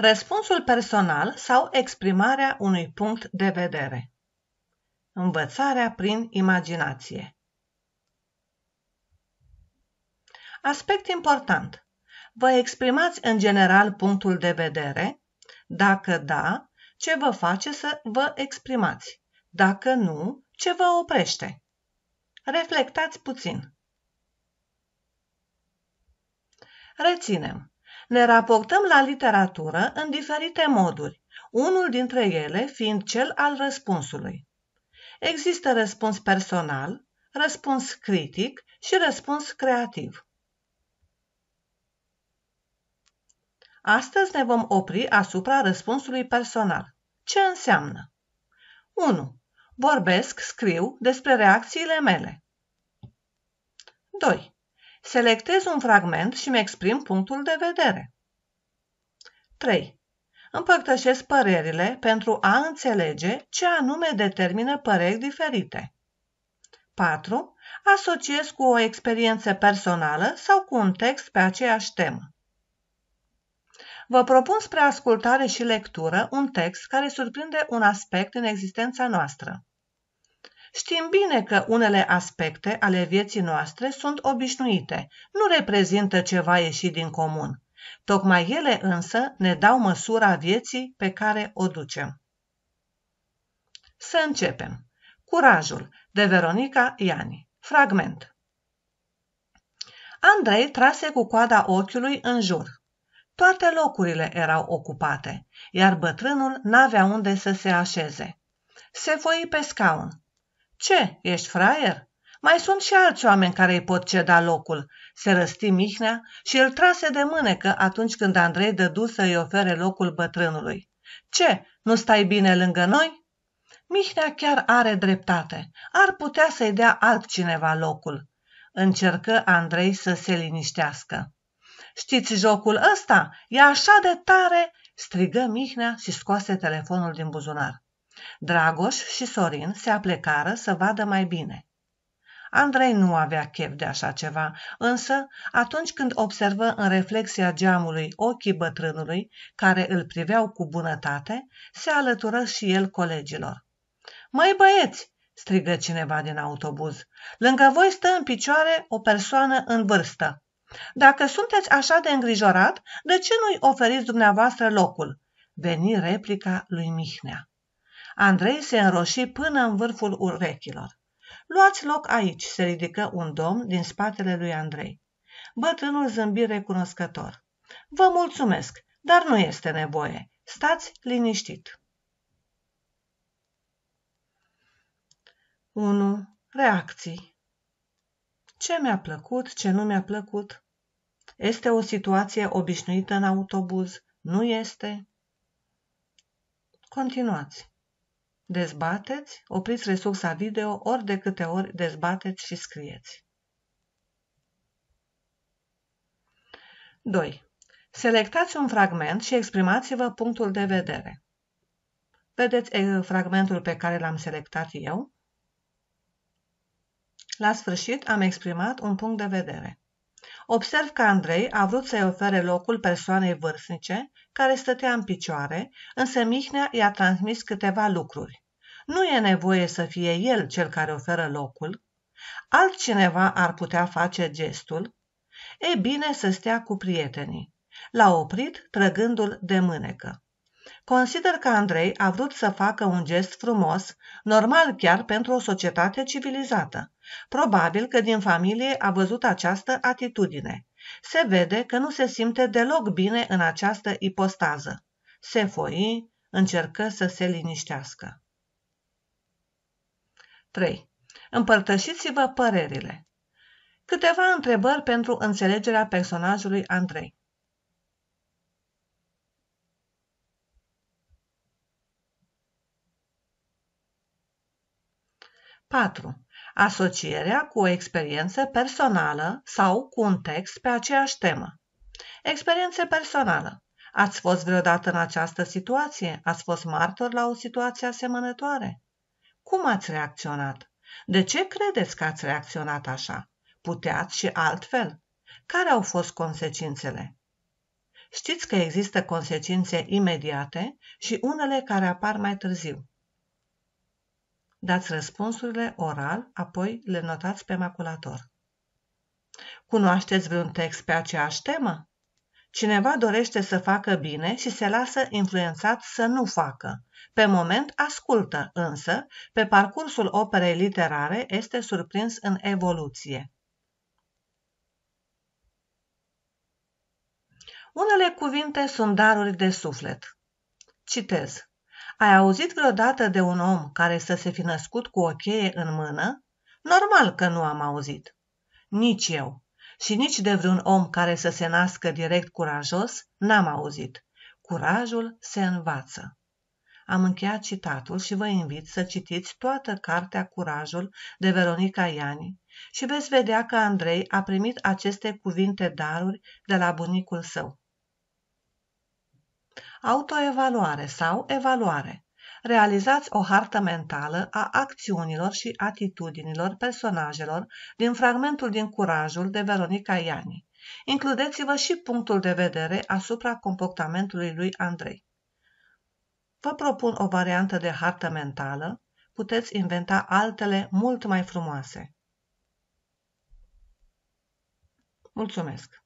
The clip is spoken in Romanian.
Răspunsul personal sau exprimarea unui punct de vedere. Învățarea prin imaginație. Aspect important. Vă exprimați în general punctul de vedere? Dacă da, ce vă face să vă exprimați? Dacă nu, ce vă oprește? Reflectați puțin. Reținem. Ne raportăm la literatură în diferite moduri, unul dintre ele fiind cel al răspunsului. Există răspuns personal, răspuns critic și răspuns creativ. Astăzi ne vom opri asupra răspunsului personal. Ce înseamnă? 1. Vorbesc, scriu despre reacțiile mele. 2. Selectez un fragment și mi exprim punctul de vedere. 3. Împărtășesc părerile pentru a înțelege ce anume determină păreri diferite. 4. Asociez cu o experiență personală sau cu un text pe aceeași temă. Vă propun spre ascultare și lectură un text care surprinde un aspect în existența noastră. Știm bine că unele aspecte ale vieții noastre sunt obișnuite, nu reprezintă ceva ieșit din comun. Tocmai ele însă ne dau măsura vieții pe care o ducem. Să începem. Curajul, de Veronica Iani. Fragment. Andrei trase cu coada ochiului în jur. Toate locurile erau ocupate, iar bătrânul n-avea unde să se așeze. Se foi pe scaun, ce, ești fraier? Mai sunt și alți oameni care îi pot ceda locul, se răsti Mihnea și îl trase de mânecă atunci când Andrei dădu să îi ofere locul bătrânului. Ce, nu stai bine lângă noi? Mihnea chiar are dreptate. Ar putea să-i dea altcineva locul. Încercă Andrei să se liniștească. Știți jocul ăsta? E așa de tare!" strigă Mihnea și scoase telefonul din buzunar. Dragoș și Sorin se aplecară să vadă mai bine. Andrei nu avea chef de așa ceva, însă atunci când observă în reflexia geamului ochii bătrânului, care îl priveau cu bunătate, se alătură și el colegilor. Măi băieți!" strigă cineva din autobuz. Lângă voi stă în picioare o persoană în vârstă. Dacă sunteți așa de îngrijorat, de ce nu-i oferiți dumneavoastră locul?" Veni replica lui Mihnea. Andrei se înroși până în vârful urechilor. Luați loc aici, se ridică un domn din spatele lui Andrei. Bătrânul zâmbi recunoscător. Vă mulțumesc, dar nu este nevoie. Stați liniștit. 1. Reacții Ce mi-a plăcut, ce nu mi-a plăcut? Este o situație obișnuită în autobuz? Nu este? Continuați. Dezbateți, opriți resursa video ori de câte ori dezbateți și scrieți. 2. Selectați un fragment și exprimați-vă punctul de vedere. Vedeți eh, fragmentul pe care l-am selectat eu? La sfârșit am exprimat un punct de vedere. Observ că Andrei a vrut să-i ofere locul persoanei vârstnice, care stătea în picioare, însă Mihnea i-a transmis câteva lucruri. Nu e nevoie să fie el cel care oferă locul. Altcineva ar putea face gestul. E bine să stea cu prietenii. L-a oprit trăgându-l de mânecă. Consider că Andrei a vrut să facă un gest frumos, normal chiar pentru o societate civilizată. Probabil că din familie a văzut această atitudine. Se vede că nu se simte deloc bine în această ipostază. Se foi, încercă să se liniștească. 3. Împărtășiți-vă părerile. Câteva întrebări pentru înțelegerea personajului Andrei. 4. Asocierea cu o experiență personală sau cu un text pe aceeași temă. Experiență personală. Ați fost vreodată în această situație? Ați fost martor la o situație asemănătoare? Cum ați reacționat? De ce credeți că ați reacționat așa? Puteați și altfel? Care au fost consecințele? Știți că există consecințe imediate și unele care apar mai târziu. Dați răspunsurile oral, apoi le notați pe maculator. Cunoașteți vreun text pe aceeași temă? Cineva dorește să facă bine și se lasă influențat să nu facă. Pe moment ascultă, însă, pe parcursul operei literare este surprins în evoluție. Unele cuvinte sunt daruri de suflet. Citez. Ai auzit vreodată de un om care să se fi născut cu o cheie în mână? Normal că nu am auzit. Nici eu. Și nici de vreun om care să se nască direct curajos, n-am auzit. Curajul se învață. Am încheiat citatul și vă invit să citiți toată cartea Curajul de Veronica Iani și veți vedea că Andrei a primit aceste cuvinte daruri de la bunicul său autoevaluare sau evaluare. Realizați o hartă mentală a acțiunilor și atitudinilor personajelor din fragmentul din Curajul de Veronica Iani. Includeți-vă și punctul de vedere asupra comportamentului lui Andrei. Vă propun o variantă de hartă mentală, puteți inventa altele mult mai frumoase. Mulțumesc!